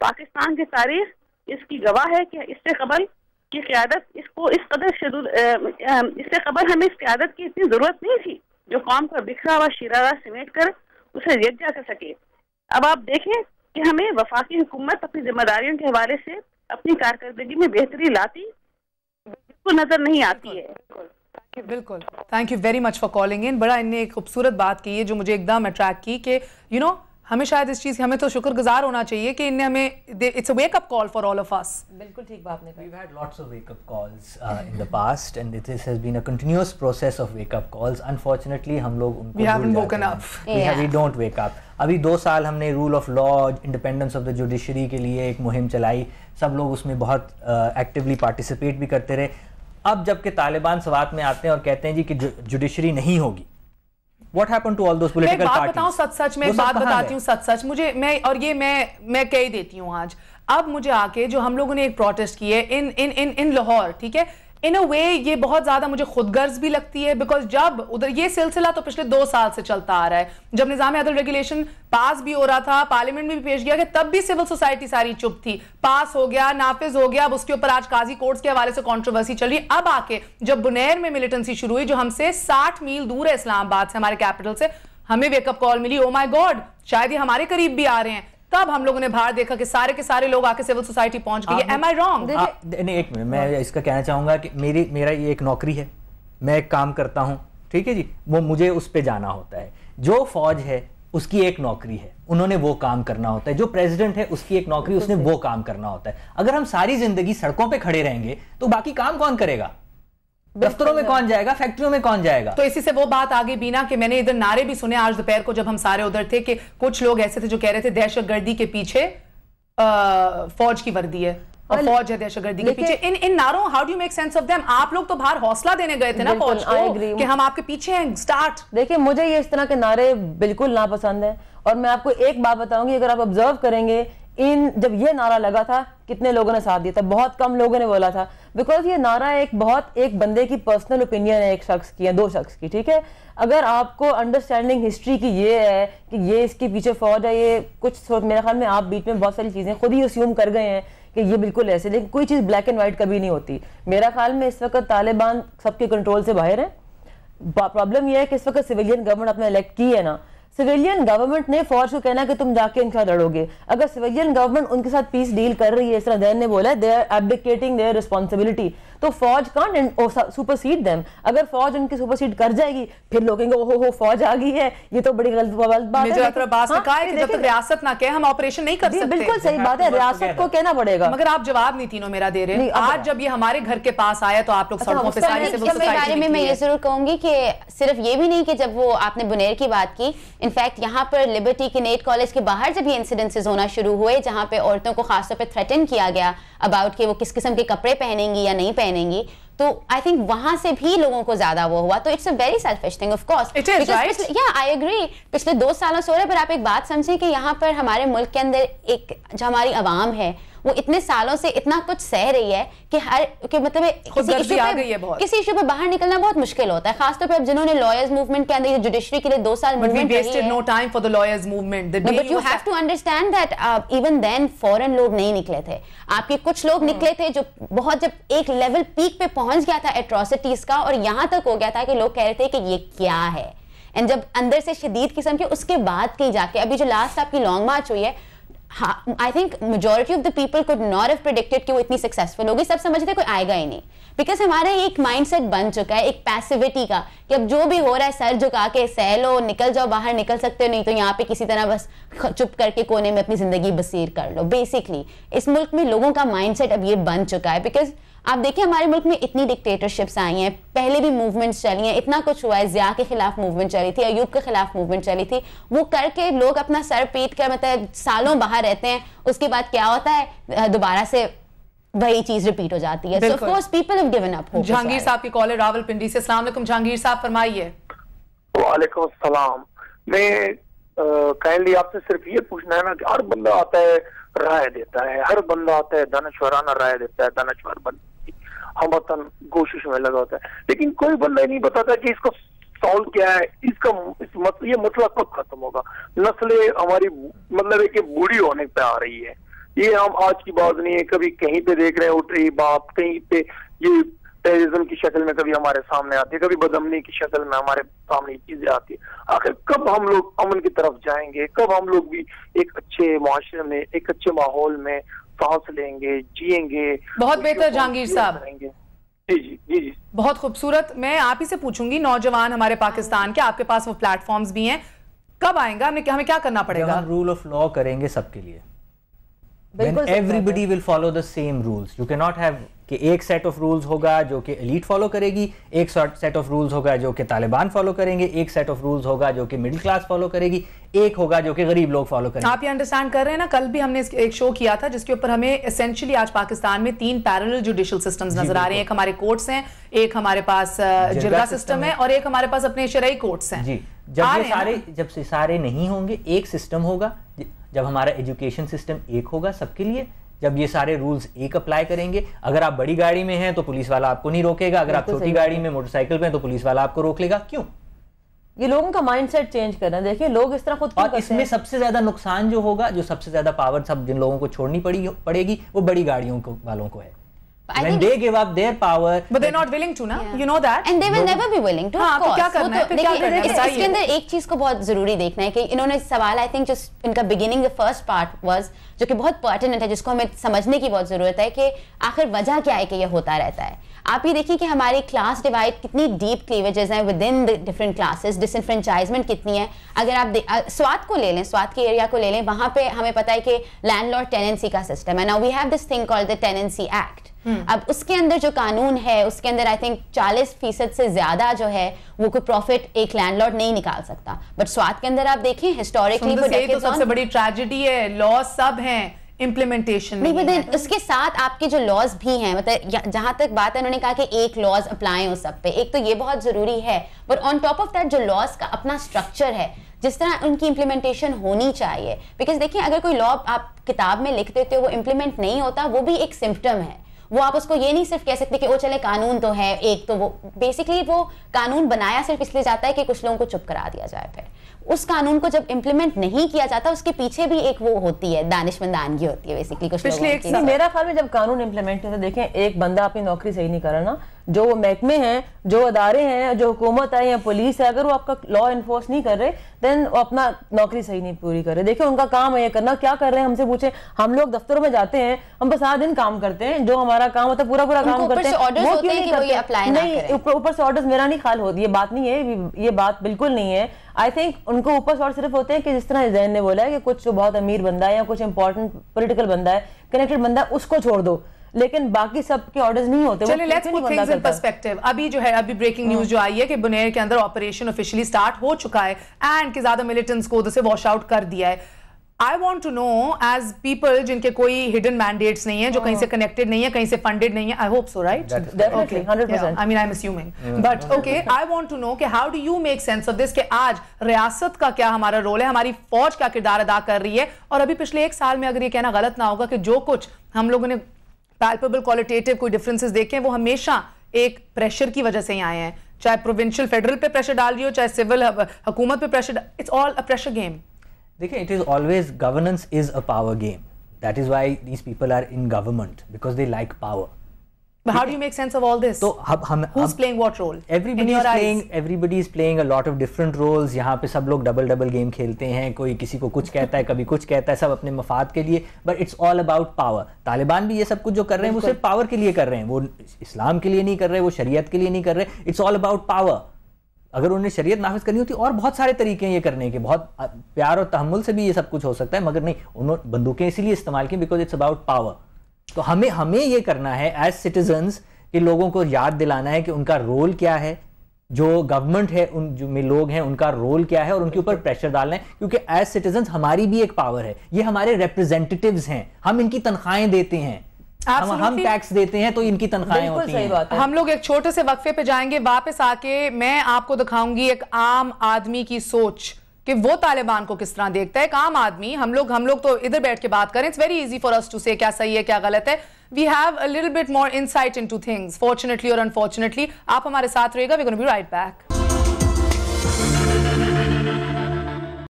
पाकिस्तान की तारीख इसकी गवाह है कि इससे कबल की क्यादत इसको इस कदर शदूद इससे कबल हमें इस क्यादत की इतनी ज़रूरत नहीं थी जो कौम का बिखरा हुआ शिरारा समेट कर उसे यकजा कर सके अब आप देखें कि हमें वफाकी हुकूमत अपनी जिम्मेदारियों के हवाले से अपनी कारकर्दगी में बेहतरी लाती बिल्कुल नजर नहीं आती है बिल्कुल thank you very much for calling in बड़ा इन्हें एक खूबसूरत बात की है जो मुझे एकदम अट्रैक्ट की कि यू नो हमें शायद इस चीज़ हमें तो शुक्रगुजार होना चाहिए कि इन्हें हमें it's a wake up call for all of us बिल्कुल ठीक बात आपने we had lots of wake up calls in the past and this has been a continuous process of wake up calls unfortunately हम लोग उनको we haven't woken up we have we don't wake up अभी दो साल हमने rule of law independence of the judiciary के लिए एक मुहिम चलाई सब लोग उसमें बहुत एक्टिवली uh, पार्टिसिपेट भी करते रहे अब जबकि तालिबान सवात में आते हैं और कहते हैं जी कि जुडिशरी नहीं होगी What happened to all those political मैं बात बताऊं सच सच मैं बात बताती हूँ सच सच मुझे मैं और ये मैं मैं कह देती हूँ आज अब मुझे आके जो हम लोगों ने एक प्रोटेस्ट किए इन इन इन इन लाहौर ठीक है इन अ वे ये बहुत ज्यादा मुझे खुदगर्ज भी लगती है बिकॉज जब उधर ये सिलसिला तो पिछले दो साल से चलता आ रहा है जब निजाम अदल रेगुलेशन पास भी हो रहा था पार्लियामेंट में भी पेश किया गया तब भी सिविल सोसाइटी सारी चुप थी पास हो गया नाफिज हो गया अब उसके ऊपर आज काजी कोर्ट्स के हवाले से कॉन्ट्रोवर्सी चल रही अब आके जब बुनैर में मिलिटेंसी शुरू हुई जो हमसे साठ मील दूर है इस्लामाबाद से हमारे कैपिटल से हमें वेकअप कॉल मिली ओ माई गॉड शायद ये हमारे करीब भी आ रहे हैं तब हम लोगों ने बाहर देखा कि सारे के सारे लोग आके सिविल सोसाइटी पहुंच गए एम आई रॉन्ग नहीं एक मिनट मैं हाँ। इसका कहना चाहूंगा कि मेरी मेरा ये एक नौकरी है मैं एक काम करता हूँ ठीक है जी वो मुझे उस पर जाना होता है जो फौज है उसकी एक नौकरी है उन्होंने वो काम करना होता है जो प्रेसिडेंट है उसकी एक नौकरी उसने वो काम करना होता है अगर हम सारी जिंदगी सड़कों पे खड़े रहेंगे तो बाकी काम कौन करेगा दफ्तरों में कौन जाएगा फैक्ट्रियों में कौन जाएगा तो इसी से वो बात आगे बीना कि मैंने इधर नारे भी सुने आज दोपहर को जब हम सारे उधर थे कि कुछ लोग ऐसे थे जो कह रहे थे दहशतगर्दी के पीछे फौज की वर्दी है और फौज है दहशतगर्दी के पीछे इन इन नारों how do make sense of them आप लोग तो बाहर हौसला देने गए थे ना फौज को कि हम आपके पीछे हैं स्टार्ट देखिए मुझे ये इस तरह के नारे बिल्कुल पसंद है और मैं आपको एक बात बताऊंगी अगर आप ऑब्जर्व करेंगे इन जब ये नारा लगा था कितने लोगों ने साथ दिया था बहुत कम लोगों ने बोला था बिकॉज ये नारा एक बहुत एक बंदे की पर्सनल ओपिनियन है एक शख्स की है दो शख्स की ठीक है अगर आपको अंडरस्टैंडिंग हिस्ट्री की ये है कि ये इसके पीछे फौज है ये कुछ मेरे ख्याल में आप बीच में बहुत सारी चीज़ें खुद ही अस्यूम कर गए हैं कि ये बिल्कुल ऐसे लेकिन कोई चीज़ ब्लैक एंड वाइट कभी नहीं होती मेरा ख्याल में इस वक्त तालिबान सबके कंट्रोल से बाहर है प्रॉब्लम यह है कि इस वक्त सिविलियन गवर्नमेंट आपने इलेक्ट की है ना सिविलियन गवर्नमेंट ने फौज को कहना कि तुम जाके उनके साथ लड़ोगे अगर सिविलियन गवर्नमेंट उनके साथ पीस डील कर रही है इस तरह दैन ने बोला they are abdicating their responsibility तो फौज कांट सुपरसीड देम अगर फौज उनकी सुपरसीड कर जाएगी फिर लोग कहेंगे ओहो हो फौज आ गई है ये तो बड़ी गलत बात है हाँ, जब तक रियासत ना कहे हम ऑपरेशन नहीं कर सकते बिल्कुल सही बात है रियासत को कहना पड़ेगा मगर आप जवाब नहीं तीनों मेरा दे रहे हैं आज जब ये हमारे घर के पास आया तो आप लोग अच्छा, सड़कों पे सारे बारे में मैं ये जरूर कहूंगी कि सिर्फ ये भी नहीं कि जब वो आपने बुनेर की बात की इनफैक्ट यहाँ पर लिबर्टी के नेट कॉलेज के बाहर से भी इंसिडेंसेस होना शुरू हुए जहाँ पे औरतों को खासतौर पे थ्रेटन किया गया अबाउट कि वो किस किस्म के कपड़े पहनेंगी या नहीं पहनेंगी तो आई थिंक वहां से भी लोगों को ज्यादा वो हुआ तो it's a very selfish thing of course या आई एग्री पिछले दो सालों से हो रहे पर आप एक बात समझें कि यहाँ पर हमारे मुल्क के अंदर एक जो हमारी आवाम है वो इतने सालों से इतना कुछ सह रही है कि हर कि मतलब किसी इशू पे किसी इशू पे बाहर निकलना बहुत मुश्किल होता है खासतौर पर जिन्होंने लॉयर्स मूवमेंट के अंदर जुडिशरी के लिए दो साल मूवमेंट इवन देन फॉरन लोग नहीं निकले थे आपके कुछ लोग hmm. निकले थे जो बहुत जब एक लेवल पीक पे पहुंच गया था एट्रोसिटीज का और यहाँ तक हो गया था कि लोग कह रहे थे कि ये क्या है एंड जब अंदर से शदीद किस्म के उसके बाद कहीं जाके अभी जो लास्ट आपकी लॉन्ग मार्च हुई है I think majority of the people could not have predicted कि वो इतनी सक्सेसफुल होगी सब समझते कोई आएगा ही नहीं बिकॉज हमारा एक माइंडसेट बन चुका है एक पैसिविटी का कि अब जो भी हो रहा है सर झुका के सह लो निकल जाओ बाहर निकल सकते हो नहीं तो यहाँ पे किसी तरह बस चुप करके कोने में अपनी जिंदगी बसीर कर लो बेसिकली इस मुल्क में लोगों का माइंड अब ये बन चुका है बिकॉज आप देखिए हमारे मुल्क में इतनी डिक्टेटरशिप्स आई हैं पहले भी मूवमेंट्स चली हैं इतना कुछ हुआ है जिया के खिलाफ मूवमेंट चली थी अयूब के खिलाफ मूवमेंट चली थी वो करके लोग अपना सर पीट कर मतलब सालों बाहर रहते हैं उसके बाद क्या होता है दोबारा से वही चीज रिपीट हो जाती है so course people have given up Jahangir साहब की कॉलर रावल पिंडी से असला जहांगीर साहब फरमाइए वालेकुम मैं काइंडली आपसे सिर्फ ये पूछना है ना कि हर बंदा आता है राय देता है हर बंदा आता है दानश्वराना राय देता है दानश्वर बंदा हम कोशिश में लगा होता है लेकिन कोई बंदा नहीं बताता कि इसका सॉल्व क्या है इसका इस मत, ये मसला मतलब कब खत्म होगा नस्लें हमारी मतलब है कि बूढ़ी होने पे आ रही है ये हम आज की बात नहीं है कभी कहीं पे देख रहे हैं उठ रही बाप कहीं पे ये टेरिज्म की शक्ल में कभी हमारे सामने आती है कभी बदमनी की शक्ल में हमारे सामने ये चीजें आती है आखिर कब हम लोग अमन की तरफ जाएंगे कब हम लोग भी एक अच्छे माशरे में एक अच्छे माहौल में सांस लेंगे जिएंगे बहुत बेहतर जहांगीर साहब जी जी जी जी बहुत खूबसूरत मैं आप ही से पूछूंगी नौजवान हमारे पाकिस्तान के आपके पास वो प्लेटफॉर्म्स भी हैं कब आएगा हमें हमें क्या करना पड़ेगा रूल ऑफ लॉ करेंगे सबके लिए everybody will follow the same rules you can not have कि एक सेट ऑफ रूल्स होगा जो कि एलीट फॉलो करेगी एक सेट ऑफ रूल्स होगा जो कि तालिबान फॉलो करेंगे एक सेट ऑफ रूल्स होगा जो कि मिडिल क्लास फॉलो करेगी एक होगा जो कि गरीब लोग फॉलो करेंगे आप ये अंडरस्टैंड कर रहे हैं ना कल भी हमने एक शो किया था जिसके ऊपर हमें एसेंशियली आज पाकिस्तान में तीन पैरल जुडिशियल सिस्टम नजर आ रहे हैं एक हमारे कोर्ट्स हैं एक हमारे पास जिला सिस्टम है और एक हमारे पास अपने शराई कोर्ट्स हैं जी जब ये सारे जब से सारे नहीं होंगे एक सिस्टम होगा जब हमारा एजुकेशन सिस्टम एक होगा सबके लिए जब ये सारे रूल्स एक अप्लाई करेंगे अगर आप बड़ी गाड़ी में हैं तो पुलिस वाला आपको नहीं रोकेगा अगर आप छोटी गाड़ी में मोटरसाइकिल पे तो पुलिस वाला आपको रोक लेगा क्यों ये लोगों का माइंडसेट चेंज करना देखिए लोग इस तरह खुद और इसमें सबसे ज्यादा नुकसान जो होगा जो सबसे ज्यादा पावर सब जिन लोगों को छोड़नी पड़ी पड़ेगी वो बड़ी गाड़ियों को, वालों को है एक चीज को बहुत जरूरी देखना है कि इन्होंने सवाल आई थिंक जो इनका बिगिनिंग फर्स्ट पार्ट वॉज जो कि बहुत पर्टिनेंट है जिसको हमें समझने की बहुत ज़रूरत है कि आखिर वजह क्या है कि यह होता रहता है आप ये देखिए कि हमारी क्लास डिवाइड कितनी डीप क्लीवेजेस हैं within the different classes disenfranchisement कितनी है अगर आप स्वाद को ले लें स्वाद के एरिया को ले लें वहाँ पे हमें पता है कि लैंड लॉर्ड टेनेंसी का सिस्टम है ना we have this thing called the tenancy act अब उसके अंदर जो कानून है उसके अंदर आई थिंक चालीस फीसद से ज्यादा जो है वो कोई प्रॉफिट एक लैंडलॉर्ड नहीं निकाल सकता बट स्वाद के अंदर आप देखें हिस्टोरिकली तो, तो सबसे बड़ी ट्रेजिडी है लॉ सब है इम्प्लीमेंटेशन नहीं बट उसके साथ आपके जो लॉज भी हैं मतलब जहां तक बात है उन्होंने कहा कि एक लॉज अप्लाई हो सब पे एक तो ये बहुत जरूरी है but on top of that जो लॉज का अपना स्ट्रक्चर है जिस तरह उनकी इम्प्लीमेंटेशन होनी चाहिए बिकॉज देखिए अगर कोई लॉ आप किताब में लिख देते हो वो इम्प्लीमेंट नहीं होता वो भी एक सिम्टम है वो आप उसको ये नहीं सिर्फ कह सकते कि वो चले कानून तो है एक तो वो बेसिकली वो कानून बनाया सिर्फ इसलिए जाता है कि कुछ लोगों को चुप करा दिया जाए फिर उस कानून को जब इम्प्लीमेंट नहीं किया जाता उसके पीछे भी एक वो होती है दानिशमंदानगी होती है बेसिकली कुछ पिछले एक मेरा ख्याल में जब कानून इम्प्लीमेंट नहीं था देखें एक बंदा अपनी नौकरी सही नहीं कर रहा ना जो वो महकमे हैं जो अदारे हैं जो हुकूमत है या पुलिस है अगर वो आपका लॉ इन्फोर्स नहीं कर रहे देन वो अपना नौकरी सही नहीं पूरी कर रहे देखिए उनका काम है ये करना क्या कर रहे हैं हमसे पूछे हम लोग दफ्तरों में जाते हैं हम बस सारा दिन काम करते हैं जो हमारा काम होता है पूरा पूरा काम करते हैं नहीं ऊपर से ऑर्डर मेरा नहीं ख्याल होती ये बात नहीं है ये बात बिल्कुल नहीं है आई थिंक उनको ऊपर से ऑर्डर सिर्फ होते हैं कि जिस तरह जैन ने बोला है कि कुछ बहुत अमीर बंदा है या कुछ इंपॉर्टेंट पोलिटिकल बंदा है कनेक्टेड बंदा है उसको छोड़ दो लेकिन बाकी सबके ऑर्डर्स नहीं होते चले let's put things in perspective अभी जो है अभी ब्रेकिंग न्यूज जो आई है कि बुनेर के अंदर ऑपरेशन ऑफिशियली स्टार्ट हो चुका है एंड कि ज्यादा मिलिटेंट्स को उसे वॉश आउट कर दिया है I want to know as people जिनके कोई हिडन मैंडेट्स नहीं है जो कहीं से कनेक्टेड हाँ। नहीं है कहीं से फंडेड नहीं है I hope so right I mean I am assuming but okay I want to know कि how do you make sense of this कि आज रियासत का क्या हमारा रोल है हमारी फौज क्या किरदार अदा कर रही है और अभी पिछले एक साल में अगर ये कहना गलत ना होगा कि जो कुछ हम लोगों ने पैल्पेबल क्वालिटेटिव कोई डिफरेंसेस देखें वो हमेशा एक प्रेशर की वजह से ही आए हैं चाहे प्रोविंशियल फेडरल पे प्रेशर डाल रही हो चाहे सिविल हुकूमत पे pressure it's all a pressure game देखिए it is always governance is a power game that is why these people are in government because they like power But how do you make sense of all this? So, hum, hum, Who's hum, playing what role? Everybody is playing eyes? everybody is playing a lot of different roles. यहाँ पे सब लोग double double game खेलते हैं कोई किसी को कुछ कहता है कभी कुछ कहता है सब अपने मफाद के लिए but it's all about power Taliban भी ये सब कुछ जो कर रहे हैं वो सिर्फ पावर के लिए कर रहे हैं वो इस्लाम के लिए नहीं कर रहे वो शरीयत के लिए नहीं कर रहे इट्स ऑल अबाउट पावर अगर उन्हें शरीयत नाफिज करनी होती और बहुत सारे तरीके हैं ये करने के बहुत प्यार और तहमुल से भी ये सब कुछ हो सकता है मगर नहीं उन्होंने बंदूकें इसीलिए इस्तेमाल की बिकॉज इट्स अबाउट पावर तो हमें हमें ये करना है एज सिटीजन्स कि लोगों को याद दिलाना है कि उनका रोल क्या है जो गवर्नमेंट है उन जो में लोग हैं उनका रोल क्या है और उनके ऊपर प्रेशर डालना है क्योंकि एज सिटीजन हमारी भी एक पावर है ये हमारे रिप्रेजेंटेटिव हैं हम इनकी तनख्वाहें देते हैं हम हम टैक्स देते हैं तो इनकी तनख्वाहें होती सही हैं। बात है। हम लोग एक छोटे से वक्फे पे जाएंगे वापस आके मैं आपको दिखाऊंगी एक आम आदमी की सोच कि वो तालिबान को किस तरह देखता है एक आम आदमी हम लोग हम लोग तो इधर बैठ के बात करें it's very easy for us to say क्या सही है क्या गलत है we have a little bit more insight into things fortunately और अनफॉर्चुनेटली आप हमारे साथ रहेगा we gonna be right back